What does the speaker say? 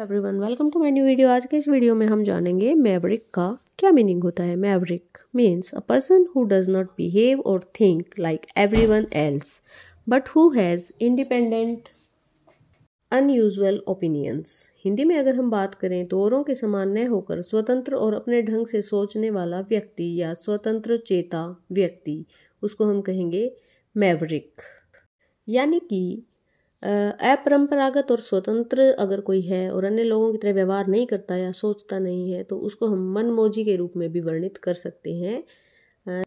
everyone welcome to my new video आज के इस वीडियो में हम जानेंगे मैवरिक का क्या मीनिंग होता है maverick means a person who does not behave और think like everyone else but who has independent unusual opinions Hindi में अगर हम बात करें तो औरों के समान न होकर स्वतंत्र और अपने ढंग से सोचने वाला व्यक्ति या स्वतंत्र चेता व्यक्ति उसको हम कहेंगे मैवरिक यानी कि अपरंपरागत और स्वतंत्र अगर कोई है और अन्य लोगों की तरह व्यवहार नहीं करता या सोचता नहीं है तो उसको हम मनमौजी के रूप में भी वर्णित कर सकते हैं